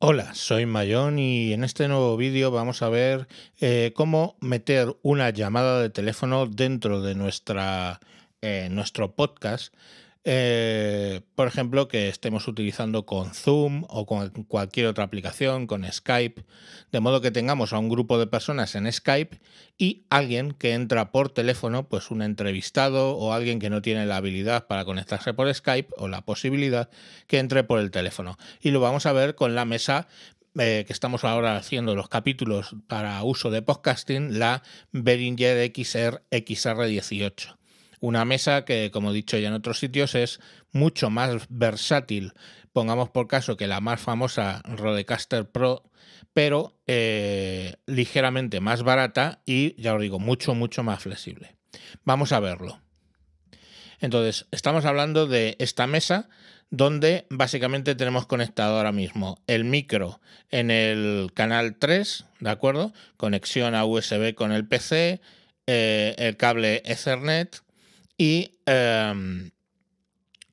Hola, soy Mayón y en este nuevo vídeo vamos a ver eh, cómo meter una llamada de teléfono dentro de nuestra, eh, nuestro podcast eh, por ejemplo, que estemos utilizando con Zoom o con cualquier otra aplicación, con Skype, de modo que tengamos a un grupo de personas en Skype y alguien que entra por teléfono, pues un entrevistado o alguien que no tiene la habilidad para conectarse por Skype o la posibilidad que entre por el teléfono. Y lo vamos a ver con la mesa eh, que estamos ahora haciendo los capítulos para uso de podcasting, la Behringer XR XR18. Una mesa que, como he dicho ya en otros sitios, es mucho más versátil. Pongamos por caso que la más famosa Rodecaster Pro, pero eh, ligeramente más barata y, ya os digo, mucho, mucho más flexible. Vamos a verlo. Entonces, estamos hablando de esta mesa donde básicamente tenemos conectado ahora mismo el micro en el canal 3, ¿de acuerdo? Conexión a USB con el PC, eh, el cable Ethernet, y em,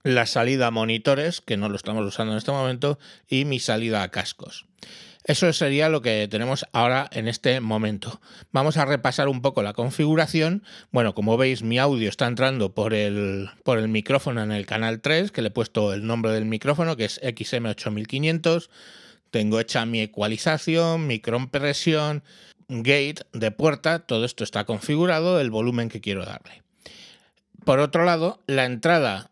la salida a monitores, que no lo estamos usando en este momento, y mi salida a cascos. Eso sería lo que tenemos ahora en este momento. Vamos a repasar un poco la configuración. Bueno, como veis, mi audio está entrando por el, por el micrófono en el canal 3, que le he puesto el nombre del micrófono, que es XM8500. Tengo hecha mi ecualización, mi presión gate de puerta, todo esto está configurado, el volumen que quiero darle. Por otro lado, la entrada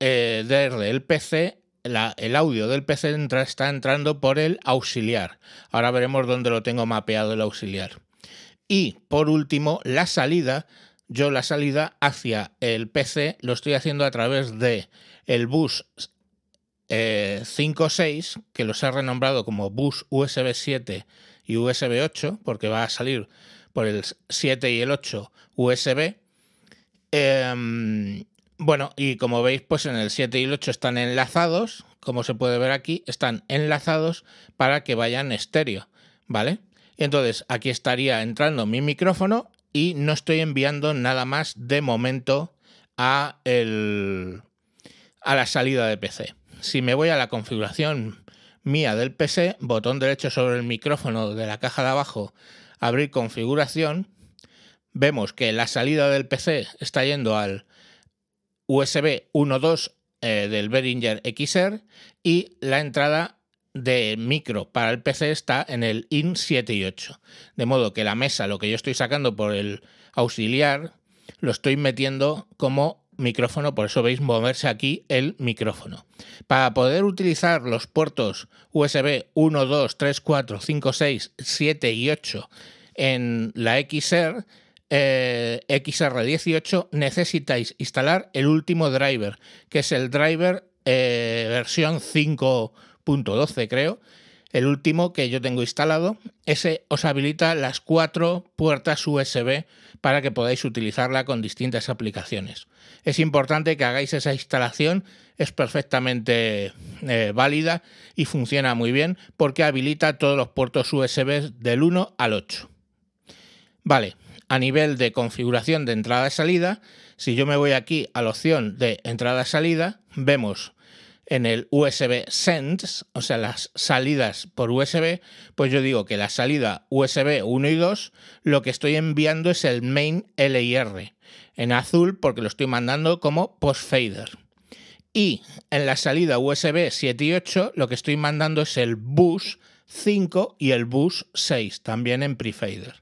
eh, del desde el PC, el audio del PC está entrando por el auxiliar. Ahora veremos dónde lo tengo mapeado el auxiliar. Y por último, la salida. Yo la salida hacia el PC lo estoy haciendo a través de el bus eh, 5.6, que los he renombrado como bus USB 7 y USB 8, porque va a salir por el 7 y el 8 USB Em, bueno, y como veis, pues en el 7 y el 8 están enlazados, como se puede ver aquí, están enlazados para que vayan estéreo, ¿vale? Entonces, aquí estaría entrando mi micrófono y no estoy enviando nada más de momento a, a la salida de PC. Si me voy a la configuración mía del PC, botón derecho sobre el micrófono de la caja de abajo, abrir configuración, vemos que la salida del PC está yendo al USB 1.2 eh, del Behringer XR y la entrada de micro para el PC está en el IN 7 y 8. De modo que la mesa, lo que yo estoy sacando por el auxiliar, lo estoy metiendo como micrófono, por eso veis moverse aquí el micrófono. Para poder utilizar los puertos USB 1, 2, 3, 4, 5, 6, 7 y 8 en la XR, eh, XR18 necesitáis instalar el último driver, que es el driver eh, versión 5.12 creo. El último que yo tengo instalado, ese os habilita las cuatro puertas USB para que podáis utilizarla con distintas aplicaciones. Es importante que hagáis esa instalación, es perfectamente eh, válida y funciona muy bien porque habilita todos los puertos USB del 1 al 8. Vale, a nivel de configuración de entrada y salida, si yo me voy aquí a la opción de entrada y salida, vemos en el USB sends, o sea, las salidas por USB, pues yo digo que la salida USB 1 y 2, lo que estoy enviando es el main LIR en azul porque lo estoy mandando como Post Fader. Y en la salida USB 7 y 8, lo que estoy mandando es el bus 5 y el bus 6, también en prefader.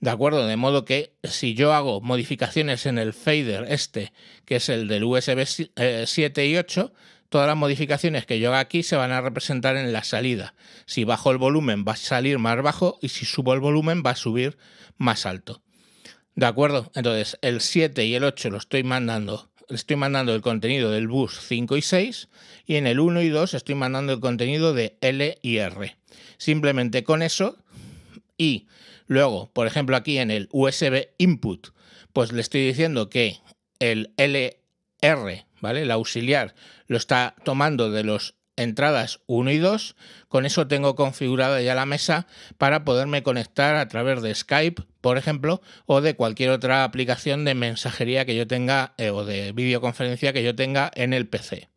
¿De acuerdo? De modo que si yo hago modificaciones en el fader este, que es el del USB 7 eh, y 8, todas las modificaciones que yo haga aquí se van a representar en la salida. Si bajo el volumen va a salir más bajo y si subo el volumen va a subir más alto. ¿De acuerdo? Entonces el 7 y el 8 lo estoy mandando. Estoy mandando el contenido del bus 5 y 6 y en el 1 y 2 estoy mandando el contenido de L y R. Simplemente con eso y Luego, por ejemplo, aquí en el USB input, pues le estoy diciendo que el LR, ¿vale? El auxiliar lo está tomando de las entradas 1 y 2. Con eso tengo configurada ya la mesa para poderme conectar a través de Skype, por ejemplo, o de cualquier otra aplicación de mensajería que yo tenga eh, o de videoconferencia que yo tenga en el PC.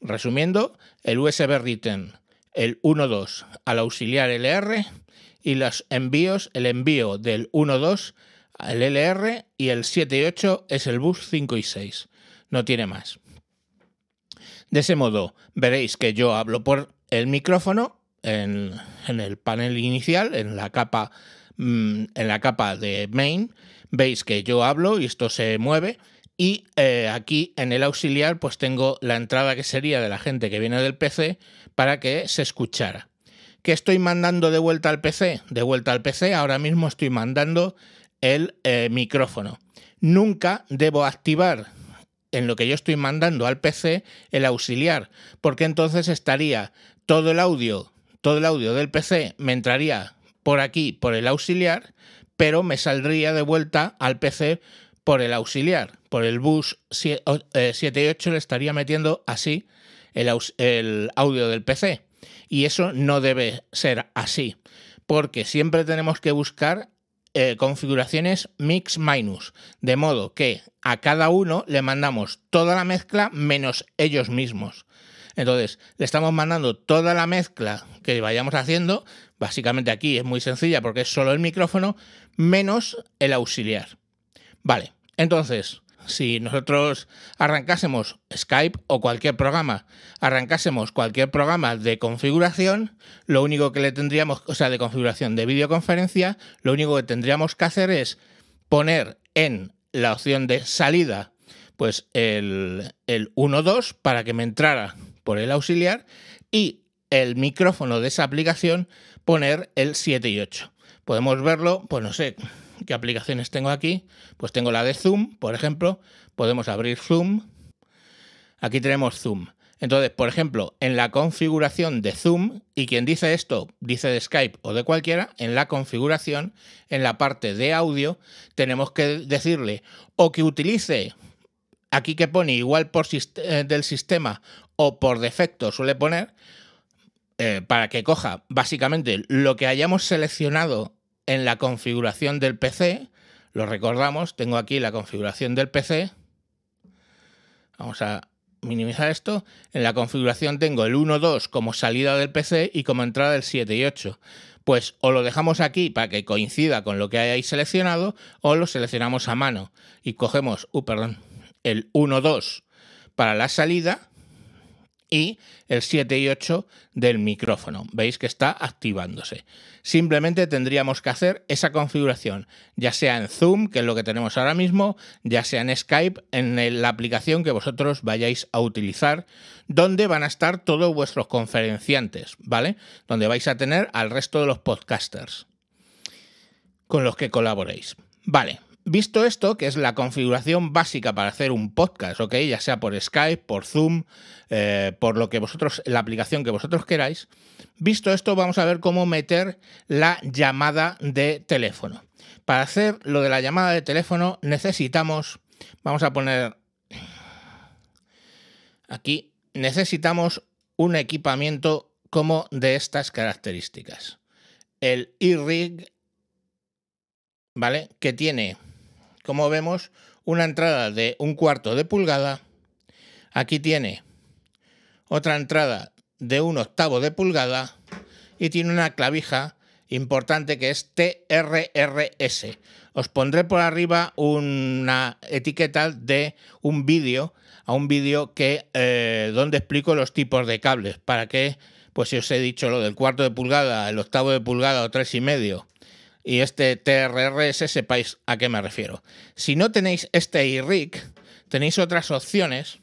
Resumiendo, el USB written, el 1.2 al auxiliar LR y los envíos, el envío del 1.2 al LR y el 7.8 es el bus 5 y 6. No tiene más. De ese modo, veréis que yo hablo por el micrófono en, el panel inicial, en la capa mm, en la capa de main, veis que yo hablo y esto se mueve. Y eh, aquí en el auxiliar pues tengo la entrada que sería de la gente que viene del PC para que se escuchara que estoy mandando de vuelta al PC? De vuelta al PC, ahora mismo estoy mandando el eh, micrófono. Nunca debo activar en lo que yo estoy mandando al PC el auxiliar, porque entonces estaría todo el audio, todo el audio del PC me entraría por aquí, por el auxiliar, pero me saldría de vuelta al PC por el auxiliar, por el bus 78 eh, le estaría metiendo así el audio del PC. Y eso no debe ser así, porque siempre tenemos que buscar eh, configuraciones mix minus, de modo que a cada uno le mandamos toda la mezcla menos ellos mismos. Entonces, le estamos mandando toda la mezcla que vayamos haciendo, básicamente aquí es muy sencilla porque es solo el micrófono, menos el auxiliar. Vale, entonces, si nosotros arrancásemos Skype o cualquier programa, arrancásemos cualquier programa de configuración, lo único que le tendríamos, o sea, de configuración de videoconferencia, lo único que tendríamos que hacer es poner en la opción de salida, pues el, el 2 para que me entrara por el auxiliar y el micrófono de esa aplicación poner el 7 y 8. Podemos verlo, pues no sé, qué aplicaciones tengo aquí. Pues tengo la de Zoom, por ejemplo. Podemos abrir Zoom. Aquí tenemos Zoom. Entonces, por ejemplo, en la configuración de Zoom, y quien dice esto dice de Skype o de cualquiera, en la configuración, en la parte de audio, tenemos que decirle o que utilice, aquí que pone igual por eh, del sistema o por defecto suele poner, eh, para que coja básicamente lo que hayamos seleccionado en la configuración del PC, lo recordamos, tengo aquí la configuración del PC, vamos a minimizar esto, en la configuración tengo el 2 como salida del PC y como entrada el 7 y 8. Pues o lo dejamos aquí para que coincida con lo que hayáis seleccionado o lo seleccionamos a mano y cogemos, el uh, perdón, el 1.2 para la salida y el 7 y 8 del micrófono. Veis que está activándose. Simplemente tendríamos que hacer esa configuración, ya sea en Zoom, que es lo que tenemos ahora mismo, ya sea en Skype, en la aplicación que vosotros vayáis a utilizar, donde van a estar todos vuestros conferenciantes, ¿vale? Donde vais a tener al resto de los podcasters con los que colaboréis. Vale, Visto esto, que es la configuración básica para hacer un podcast, ¿ok? Ya sea por Skype, por Zoom, eh, por lo que vosotros, la aplicación que vosotros queráis. Visto esto, vamos a ver cómo meter la llamada de teléfono. Para hacer lo de la llamada de teléfono necesitamos, vamos a poner aquí, necesitamos un equipamiento como de estas características. El iRig, ¿vale? Que tiene como vemos, una entrada de un cuarto de pulgada. Aquí tiene otra entrada de un octavo de pulgada y tiene una clavija importante que es TRRS. Os pondré por arriba una etiqueta de un vídeo, a un vídeo que eh, donde explico los tipos de cables para que, pues si os he dicho lo del cuarto de pulgada, el octavo de pulgada o tres y medio y este TRRS sepáis a qué me refiero. Si no tenéis este iRig, tenéis otras opciones,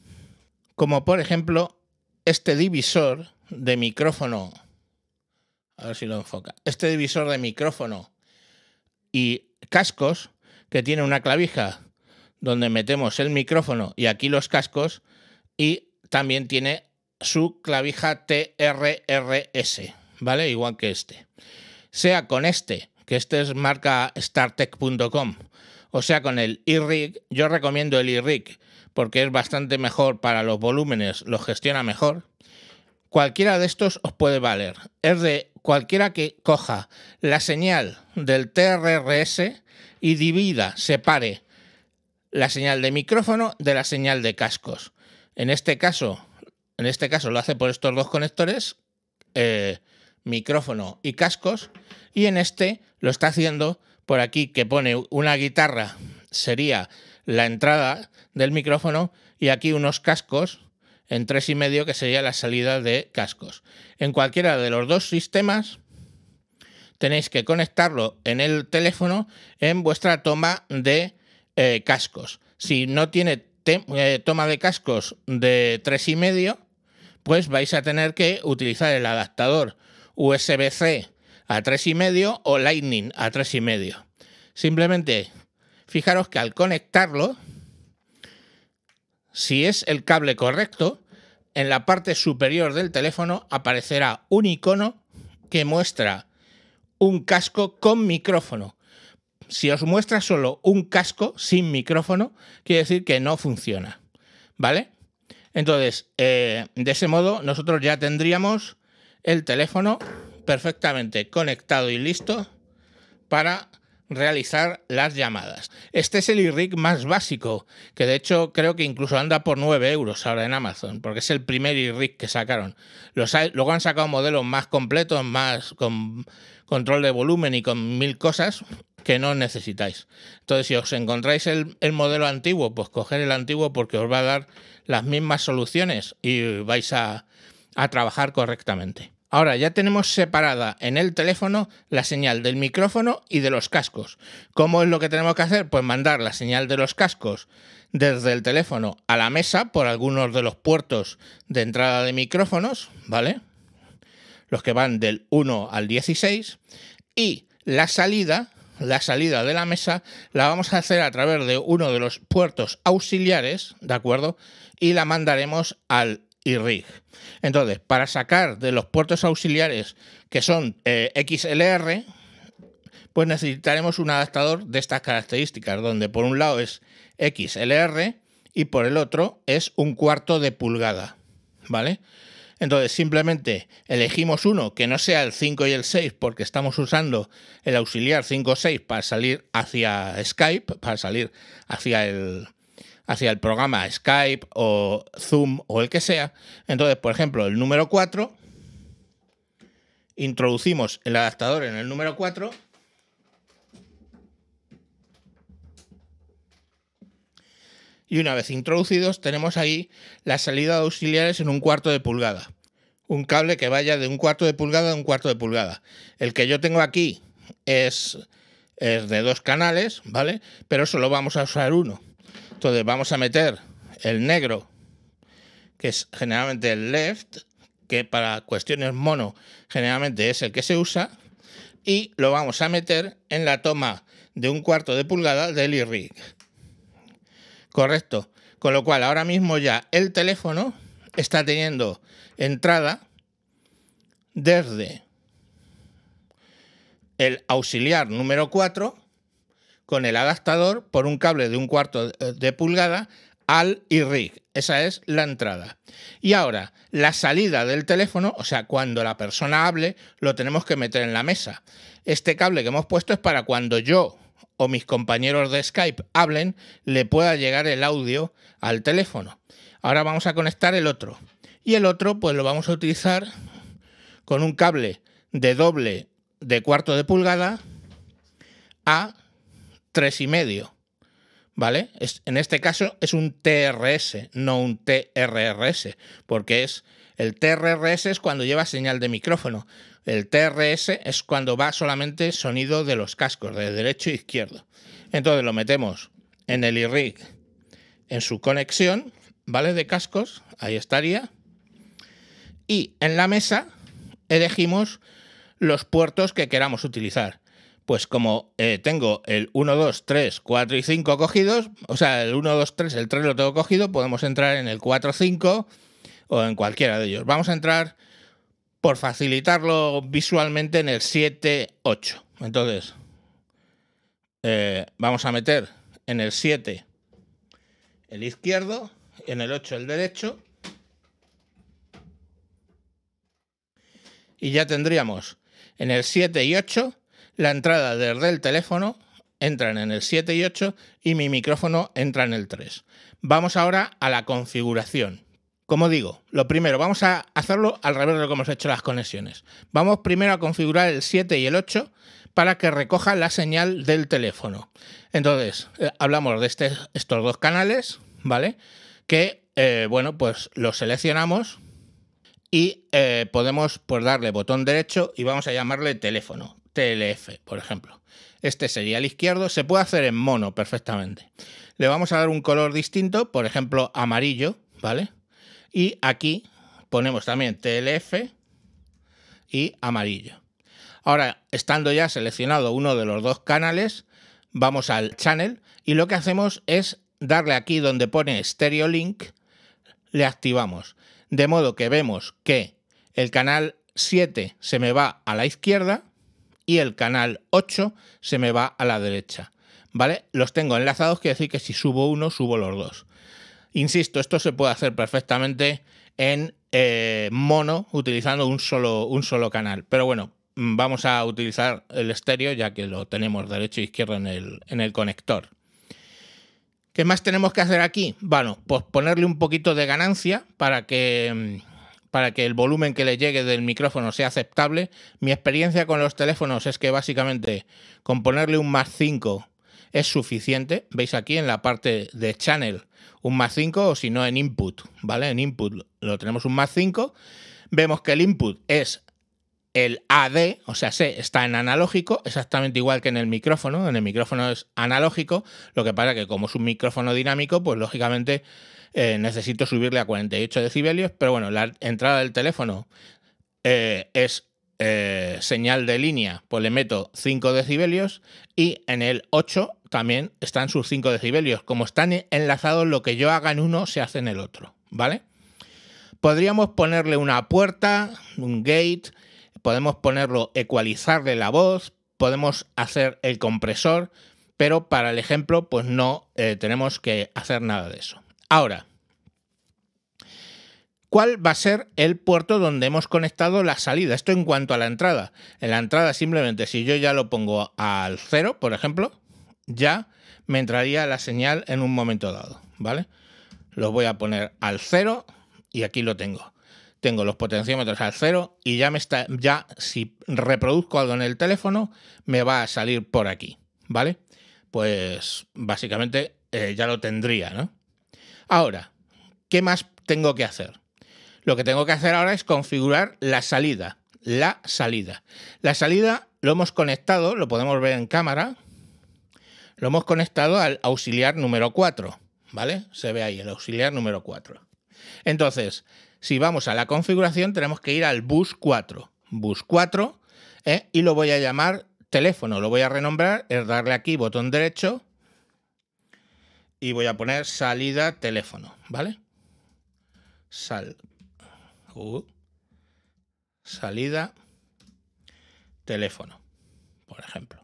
como por ejemplo este divisor de micrófono. A ver si lo enfoca. Este divisor de micrófono y cascos que tiene una clavija donde metemos el micrófono y aquí los cascos y también tiene su clavija TRRS, ¿vale? Igual que este. Sea con este que este es marca startech.com. O sea, con el e yo recomiendo el e porque es bastante mejor para los volúmenes, lo gestiona mejor. Cualquiera de estos os puede valer. Es de cualquiera que coja la señal del TRRS y divida, separe la señal de micrófono de la señal de cascos. En este caso, en este caso lo hace por estos dos conectores, eh, micrófono y cascos, y en este lo está haciendo por aquí, que pone una guitarra, sería la entrada del micrófono, y aquí unos cascos en tres y medio, que sería la salida de cascos. En cualquiera de los dos sistemas tenéis que conectarlo en el teléfono en vuestra toma de eh, cascos. Si no tiene eh, toma de cascos de tres y medio, pues vais a tener que utilizar el adaptador USB-C a medio o Lightning a medio Simplemente fijaros que al conectarlo, si es el cable correcto, en la parte superior del teléfono aparecerá un icono que muestra un casco con micrófono. Si os muestra solo un casco sin micrófono, quiere decir que no funciona. ¿Vale? Entonces, eh, de ese modo, nosotros ya tendríamos el teléfono perfectamente conectado y listo para realizar las llamadas. Este es el iRig más básico, que de hecho creo que incluso anda por 9 euros ahora en Amazon, porque es el primer iRig que sacaron. Los luego han sacado modelos más completos, más con control de volumen y con mil cosas que no necesitáis. Entonces, si os encontráis el, modelo antiguo, pues coger el antiguo porque os va a dar las mismas soluciones y vais a, a trabajar correctamente. Ahora ya tenemos separada en el teléfono la señal del micrófono y de los cascos. ¿Cómo es lo que tenemos que hacer? Pues mandar la señal de los cascos desde el teléfono a la mesa por algunos de los puertos de entrada de micrófonos, ¿vale? Los que van del 1 al 16. Y la salida, la salida de la mesa, la vamos a hacer a través de uno de los puertos auxiliares, ¿de acuerdo? Y la mandaremos al y RIG. Entonces, para sacar de los puertos auxiliares que son eh, XLR, pues necesitaremos un adaptador de estas características, donde por un lado es XLR y por el otro es un cuarto de pulgada. ¿Vale? Entonces simplemente elegimos uno que no sea el 5 y el 6 porque estamos usando el auxiliar 5 6 para salir hacia Skype, para salir hacia el, hacia el programa Skype o Zoom o el que sea. Entonces, por ejemplo, el número 4, introducimos el adaptador en el número 4 y una vez introducidos tenemos ahí la salida de auxiliares en un cuarto de pulgada. Un cable que vaya de un cuarto de pulgada a un cuarto de pulgada. El que yo tengo aquí es, es de dos canales, ¿vale? Pero solo vamos a usar uno. Entonces vamos a meter el negro, que es generalmente el left, que para cuestiones mono generalmente es el que se usa, y lo vamos a meter en la toma de un cuarto de pulgada del iRig. Correcto. Con lo cual ahora mismo ya el teléfono está teniendo entrada desde el auxiliar número 4 con el adaptador por un cable de un cuarto de pulgada al irig Esa es la entrada. Y ahora, la salida del teléfono, o sea, cuando la persona hable, lo tenemos que meter en la mesa. Este cable que hemos puesto es para cuando yo o mis compañeros de Skype hablen, le pueda llegar el audio al teléfono. Ahora vamos a conectar el otro. Y el otro, pues lo vamos a utilizar con un cable de doble de cuarto de pulgada a y medio. ¿Vale? en este caso es un TRS, no un TRRS, porque es el TRRS es cuando lleva señal de micrófono. El TRS es cuando va solamente sonido de los cascos, de derecho e izquierdo. Entonces lo metemos en el iRig, en su conexión, ¿vale? De cascos, ahí estaría. Y en la mesa elegimos los puertos que queramos utilizar pues como eh, tengo el 1, 2, 3, 4 y 5 cogidos, o sea, el 1, 2, 3, el 3 lo tengo cogido, podemos entrar en el 4, 5 o en cualquiera de ellos. Vamos a entrar, por facilitarlo visualmente, en el 7, 8. Entonces, eh, vamos a meter en el 7 el izquierdo, en el 8 el derecho. Y ya tendríamos en el 7 y 8 la entrada desde el teléfono entran en el 7 y 8 y mi micrófono entra en el 3. Vamos ahora a la configuración. Como digo, lo primero, vamos a hacerlo al revés de lo que hemos hecho las conexiones. Vamos primero a configurar el 7 y el 8 para que recoja la señal del teléfono. Entonces, eh, hablamos de este, estos dos canales, ¿vale? Que, eh, bueno, pues los seleccionamos y eh, podemos pues, darle botón derecho y vamos a llamarle teléfono. TLF, por ejemplo. Este sería el izquierdo, se puede hacer en mono perfectamente. Le vamos a dar un color distinto, por ejemplo, amarillo, ¿vale? Y aquí ponemos también TLF y amarillo. Ahora, estando ya seleccionado uno de los dos canales, vamos al channel y lo que hacemos es darle aquí donde pone Stereo Link, le activamos. De modo que vemos que el canal 7 se me va a la izquierda y el canal 8 se me va a la derecha. ¿Vale? Los tengo enlazados, quiere decir que si subo uno, subo los dos. Insisto, esto se puede hacer perfectamente en eh, mono utilizando un solo, un solo canal. Pero bueno, mm, vamos a utilizar el estéreo ya que lo tenemos derecho e izquierdo en el, en el conector. ¿Qué más tenemos que hacer aquí? Bueno, pues ponerle un poquito de ganancia para que mm, para que el volumen que le llegue del micrófono sea aceptable. Mi experiencia con los teléfonos es que básicamente con ponerle un más 5 es suficiente. Veis aquí en la parte de channel un más 5 o si no en input, ¿vale? En input lo tenemos un más 5. Vemos que el input es el AD, o sea, se está en analógico, exactamente igual que en el micrófono. En el micrófono es analógico, lo que pasa que como es un micrófono dinámico, pues lógicamente eh, necesito subirle a 48 decibelios, pero bueno, la entrada del teléfono eh, es eh, señal de línea, pues le meto 5 decibelios y en el 8 también están sus 5 decibelios. Como están enlazados, lo que yo haga en uno se hace en el otro, ¿vale? Podríamos ponerle una puerta, un gate, podemos ponerlo, ecualizarle la voz, podemos hacer el compresor, pero para el ejemplo, pues no tenemos que hacer nada de eso. Ahora, ¿cuál va a ser el puerto donde hemos conectado la salida? Esto en cuanto a la entrada. En la entrada simplemente, si yo ya lo pongo al cero, por ejemplo, ya me entraría la señal en un momento dado, ¿vale? Lo voy a poner al cero y aquí lo tengo. Tengo los potenciómetros al cero y ya me está ya si reproduzco algo en el teléfono me va a salir por aquí, ¿vale? Pues básicamente eh, ya lo tendría, ¿no? Ahora, ¿qué más tengo que hacer? Lo que tengo que hacer ahora es configurar la salida. La salida. La salida lo hemos conectado, lo podemos ver en cámara, lo hemos conectado al auxiliar número 4, ¿vale? Se ve ahí el auxiliar número 4. Entonces, si vamos a la configuración, tenemos que ir al bus 4, bus 4, ¿eh? y lo voy a llamar teléfono, lo voy a renombrar, es darle aquí botón derecho y voy a poner salida teléfono, ¿vale? Sal. Uh, salida teléfono, por ejemplo.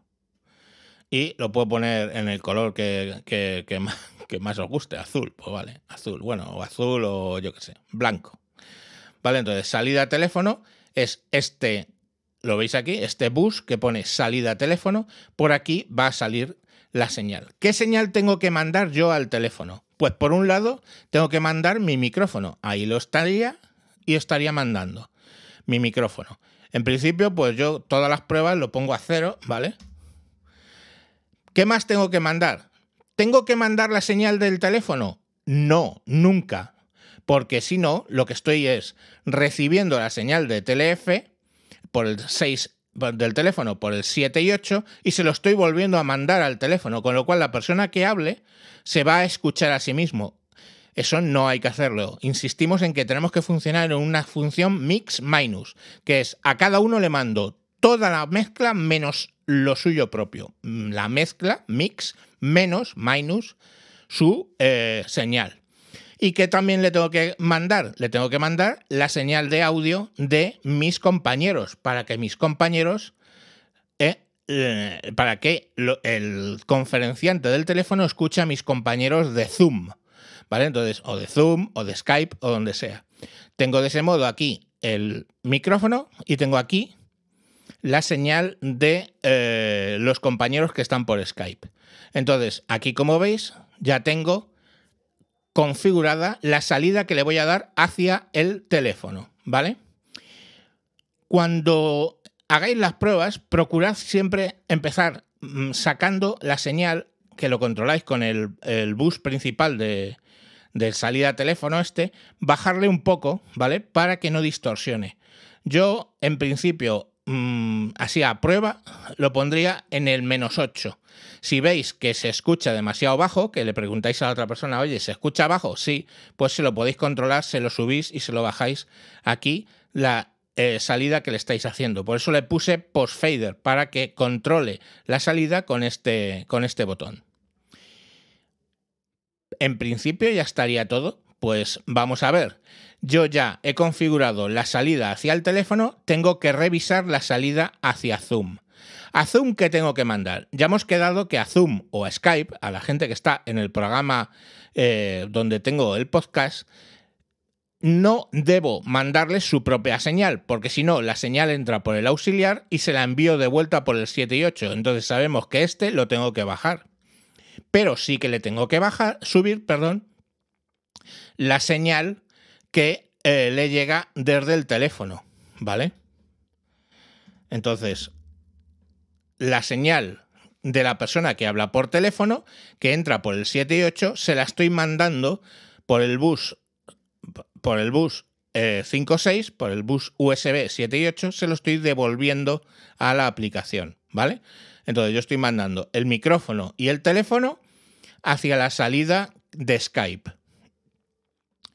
Y lo puedo poner en el color que, que, más, que, más, os guste, azul, pues vale, azul, bueno, o azul o yo qué sé, blanco. Vale, entonces salida teléfono es este, lo veis aquí, este bus que pone salida teléfono, por aquí va a salir la señal. ¿Qué señal tengo que mandar yo al teléfono? Pues por un lado, tengo que mandar mi micrófono. Ahí lo estaría y estaría mandando mi micrófono. En principio, pues yo todas las pruebas lo pongo a cero, ¿vale? ¿Qué más tengo que mandar? ¿Tengo que mandar la señal del teléfono? No, nunca. Porque si no, lo que estoy es recibiendo la señal de TLF por el 6 del teléfono por el 7 y 8 y se lo estoy volviendo a mandar al teléfono, con lo cual la persona que hable se va a escuchar a sí mismo. Eso no hay que hacerlo. Insistimos en que tenemos que funcionar en una función mix minus, que es a cada uno le mando toda la mezcla menos lo suyo propio. La mezcla mix menos minus su eh, señal. ¿Y qué también le tengo que mandar? Le tengo que mandar la señal de audio de mis compañeros, para que mis compañeros, eh, eh, para que el conferenciante del teléfono escuche a mis compañeros de Zoom, ¿vale? Entonces, o de Zoom, o de Skype, o donde sea. Tengo de ese modo aquí el micrófono y tengo aquí la señal de eh, los compañeros que están por Skype. Entonces, aquí como veis, ya tengo configurada la salida que le voy a dar hacia el teléfono, ¿vale? Cuando hagáis las pruebas, procurad siempre empezar mm, sacando la señal que lo controláis con el, bus principal de, de salida teléfono este, bajarle un poco, ¿vale? Para que no distorsione. Yo, en principio, Mm, así a prueba, lo pondría en el menos 8. Si veis que se escucha demasiado bajo, que le preguntáis a la otra persona, oye, ¿se escucha bajo? Sí, pues se lo podéis controlar, se lo subís y se lo bajáis aquí la eh, salida que le estáis haciendo. Por eso le puse post fader, para que controle la salida con este, con este botón. En principio ya estaría todo. Pues vamos a ver. Yo ya he configurado la salida hacia el teléfono, tengo que revisar la salida hacia Zoom. ¿A Zoom qué tengo que mandar? Ya hemos quedado que a Zoom o a Skype, a la gente que está en el programa eh, donde tengo el podcast, no debo mandarles su propia señal, porque si no, la señal entra por el auxiliar y se la envío de vuelta por el 7 y 8. Entonces sabemos que este lo tengo que bajar. Pero sí que le tengo que bajar, subir, perdón, la señal que eh, le llega desde el teléfono, ¿vale? Entonces, la señal de la persona que habla por teléfono, que entra por el 7 y 8, se la estoy mandando por el bus, por el bus 5.6 eh, por el bus USB 7 y 8, se lo estoy devolviendo a la aplicación, ¿vale? Entonces yo estoy mandando el micrófono y el teléfono hacia la salida de Skype,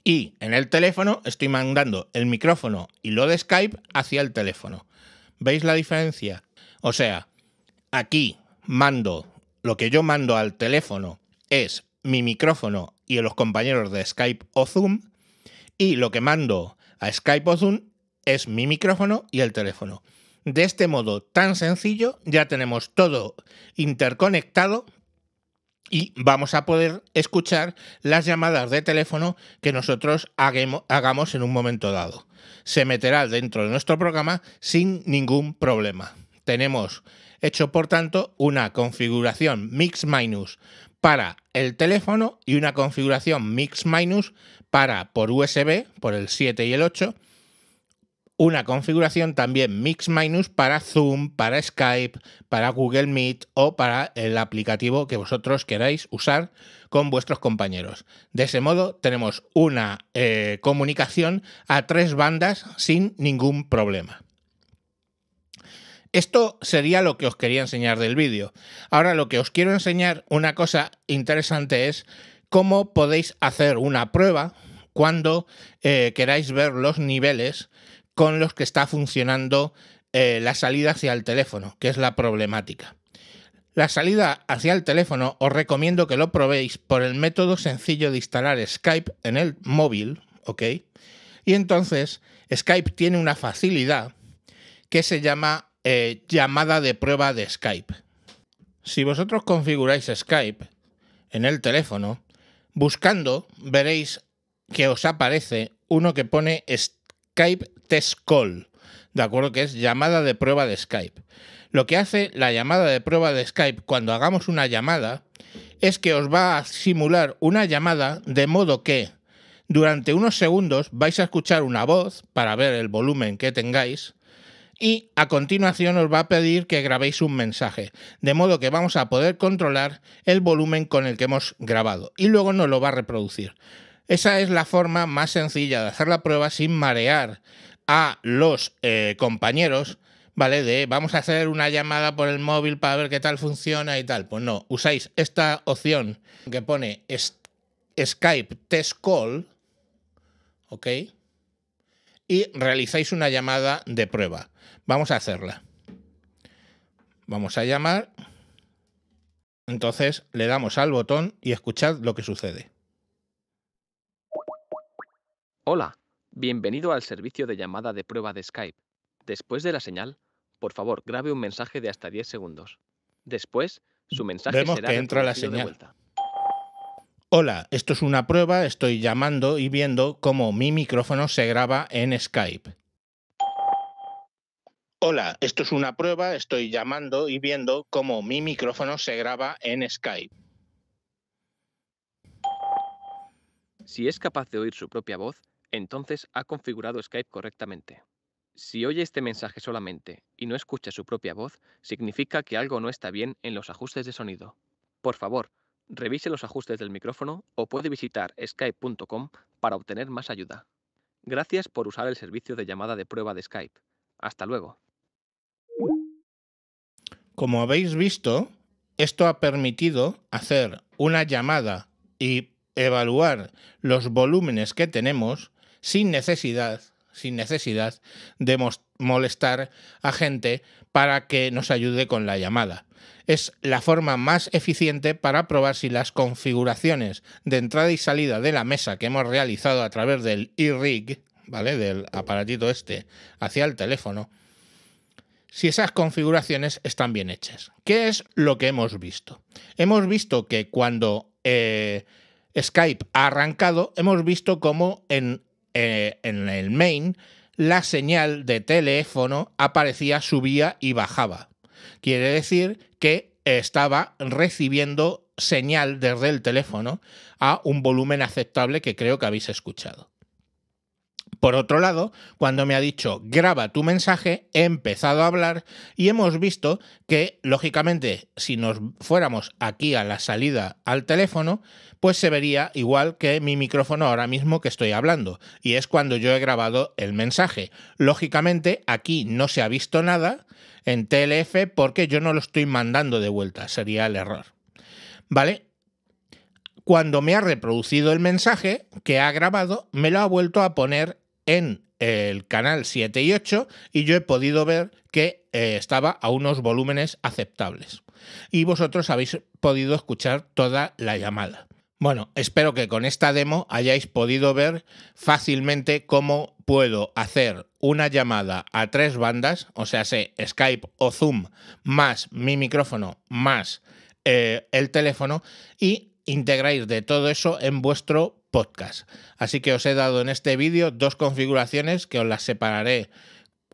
y en el teléfono estoy mandando el micrófono y lo de Skype hacia el teléfono. ¿Veis la diferencia? O sea, aquí mando, lo que yo mando al teléfono es mi micrófono y los compañeros de Skype o Zoom. Y lo que mando a Skype o Zoom es mi micrófono y el teléfono. De este modo tan sencillo ya tenemos todo interconectado y vamos a poder escuchar las llamadas de teléfono que nosotros hagamos en un momento dado. Se meterá dentro de nuestro programa sin ningún problema. Tenemos hecho, por tanto, una configuración Mix Minus para el teléfono y una configuración Mix Minus para por USB, por el 7 y el 8, una configuración también Mix Minus para Zoom, para Skype, para Google Meet o para el aplicativo que vosotros queráis usar con vuestros compañeros. De ese modo tenemos una eh, comunicación a tres bandas sin ningún problema. Esto sería lo que os quería enseñar del vídeo. Ahora lo que os quiero enseñar, una cosa interesante es cómo podéis hacer una prueba cuando eh, queráis ver los niveles con los que está funcionando eh, la salida hacia el teléfono, que es la problemática. La salida hacia el teléfono os recomiendo que lo probéis por el método sencillo de instalar Skype en el móvil, ¿ok? Y entonces Skype tiene una facilidad que se llama eh, llamada de prueba de Skype. Si vosotros configuráis Skype en el teléfono, buscando veréis que os aparece uno que pone Skype test call, ¿de acuerdo? Que es llamada de prueba de Skype. Lo que hace la llamada de prueba de Skype cuando hagamos una llamada es que os va a simular una llamada de modo que durante unos segundos vais a escuchar una voz para ver el volumen que tengáis y a continuación os va a pedir que grabéis un mensaje, de modo que vamos a poder controlar el volumen con el que hemos grabado y luego nos lo va a reproducir. Esa es la forma más sencilla de hacer la prueba sin marear a los eh, compañeros, ¿vale? De vamos a hacer una llamada por el móvil para ver qué tal funciona y tal. Pues no, usáis esta opción que pone Skype Test Call, ¿ok? Y realizáis una llamada de prueba. Vamos a hacerla. Vamos a llamar. Entonces le damos al botón y escuchad lo que sucede. Hola, Bienvenido al servicio de llamada de prueba de Skype. Después de la señal, por favor, grabe un mensaje de hasta 10 segundos. Después, su mm, mensaje Vemos será que entra la señal. Hola, esto es una prueba, estoy llamando y viendo cómo mi micrófono se graba en Skype. Hola, esto es una prueba, estoy llamando y viendo cómo mi micrófono se graba en Skype. Si es capaz de oír su propia voz, entonces ha configurado Skype correctamente. Si oye este mensaje solamente y no escucha su propia voz, significa que algo no está bien en los ajustes de sonido. Por favor, revise los ajustes del micrófono o puede visitar skype.com para obtener más ayuda. Gracias por usar el servicio de llamada de prueba de Skype. Hasta luego. Como habéis visto, esto ha permitido hacer una llamada y evaluar los volúmenes que tenemos sin necesidad, sin necesidad de molestar a gente para que nos ayude con la llamada. Es la forma más eficiente para probar si las configuraciones de entrada y salida de la mesa que hemos realizado a través del e-rig, ¿vale? Del aparatito este hacia el teléfono, si esas configuraciones están bien hechas. ¿Qué es lo que hemos visto? Hemos visto que cuando eh, Skype ha arrancado, hemos visto cómo en eh, en el main, la señal de teléfono aparecía, subía y bajaba. Quiere decir que estaba recibiendo señal desde el teléfono a un volumen aceptable que creo que habéis escuchado. Por otro lado, cuando me ha dicho graba tu mensaje, he empezado a hablar y hemos visto que, lógicamente, si nos fuéramos aquí a la salida al teléfono, pues se vería igual que mi micrófono ahora mismo que estoy hablando. Y es cuando yo he grabado el mensaje. Lógicamente, aquí no se ha visto nada en TLF porque yo no lo estoy mandando de vuelta. Sería el error. ¿Vale? cuando me ha reproducido el mensaje que ha grabado, me lo ha vuelto a poner en el canal 7 y 8 y yo he podido ver que eh, estaba a unos volúmenes aceptables. Y vosotros habéis podido escuchar toda la llamada. Bueno, espero que con esta demo hayáis podido ver fácilmente cómo puedo hacer una llamada a tres bandas, o sea, sé Skype o Zoom, más mi micrófono, más eh, el teléfono, y integráis de todo eso en vuestro podcast. Así que os he dado en este vídeo dos configuraciones que os las separaré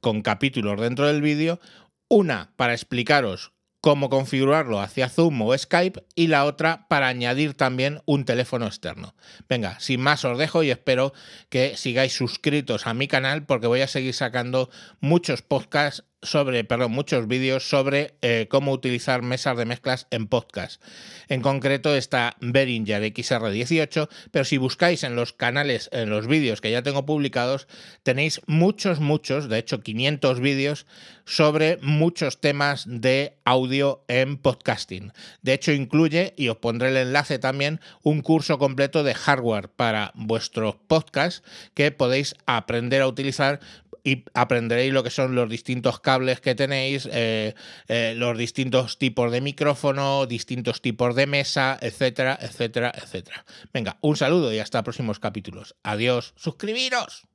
con capítulos dentro del vídeo. Una para explicaros cómo configurarlo hacia Zoom o Skype y la otra para añadir también un teléfono externo. Venga, sin más os dejo y espero que sigáis suscritos a mi canal porque voy a seguir sacando muchos podcasts sobre, perdón, muchos vídeos sobre eh, cómo utilizar mesas de mezclas en podcast. En concreto está Behringer XR18, pero si buscáis en los canales, en los vídeos que ya tengo publicados, tenéis muchos, muchos, de hecho 500 vídeos sobre muchos temas de audio en podcasting. De hecho incluye, y os pondré el enlace también, un curso completo de hardware para vuestros podcasts que podéis aprender a utilizar y aprenderéis lo que son los distintos cables que tenéis, eh, eh, los distintos tipos de micrófono, distintos tipos de mesa, etcétera, etcétera, etcétera. Venga, un saludo y hasta próximos capítulos. Adiós, suscribiros.